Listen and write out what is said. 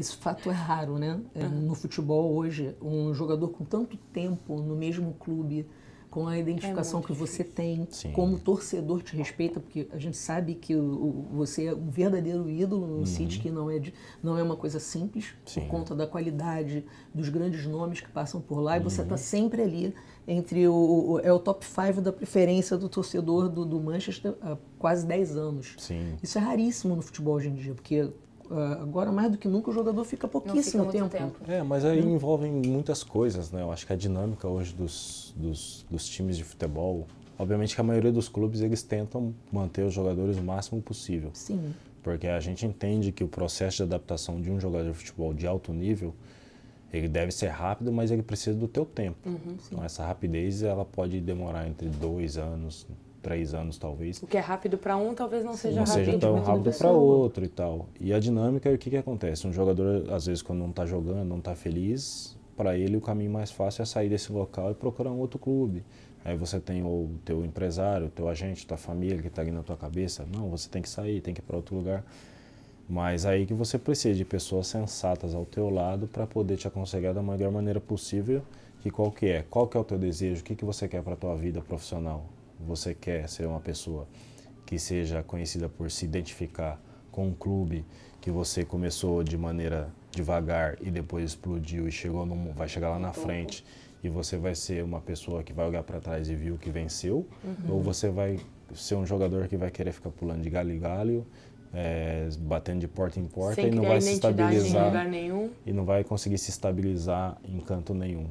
esse fato é raro, né? É, no futebol hoje, um jogador com tanto tempo no mesmo clube, com a identificação é que você tem, Sim. como torcedor te respeita, porque a gente sabe que o, o, você é um verdadeiro ídolo no uhum. City, que não é, de, não é uma coisa simples, Sim. por conta da qualidade dos grandes nomes que passam por lá, e você está uhum. sempre ali entre o, o, é o top 5 da preferência do torcedor do, do Manchester há quase 10 anos. Sim. Isso é raríssimo no futebol hoje em dia, porque ah, agora mais do que nunca o jogador fica pouquíssimo fica tempo. tempo. É, mas aí hum. envolvem muitas coisas, né? Eu acho que a dinâmica hoje dos, dos, dos times de futebol, obviamente que a maioria dos clubes eles tentam manter os jogadores o máximo possível. Sim. Porque a gente entende que o processo de adaptação de um jogador de futebol de alto nível, ele deve ser rápido, mas ele precisa do teu tempo. Uhum, então essa rapidez ela pode demorar entre dois anos, três anos talvez. O que é rápido para um talvez não seja não rápido seja tão rápido para outro e tal. E a dinâmica, é o que, que acontece? Um jogador, às vezes, quando não está jogando, não está feliz, para ele o caminho mais fácil é sair desse local e procurar um outro clube. Aí você tem o teu empresário, o teu agente, tua família que está ali na tua cabeça. Não, você tem que sair, tem que ir para outro lugar. Mas aí que você precisa de pessoas sensatas ao teu lado para poder te aconselhar da melhor maneira possível que qual que é, qual que é o teu desejo, o que, que você quer para a tua vida profissional, você quer ser uma pessoa que seja conhecida por se identificar com um clube que você começou de maneira devagar e depois explodiu e chegou no, vai chegar lá na frente e você vai ser uma pessoa que vai olhar para trás e viu que venceu uhum. ou você vai ser um jogador que vai querer ficar pulando de galho em galho é, batendo de porta em porta Sem e não vai se estabilizar e não vai conseguir se estabilizar em canto nenhum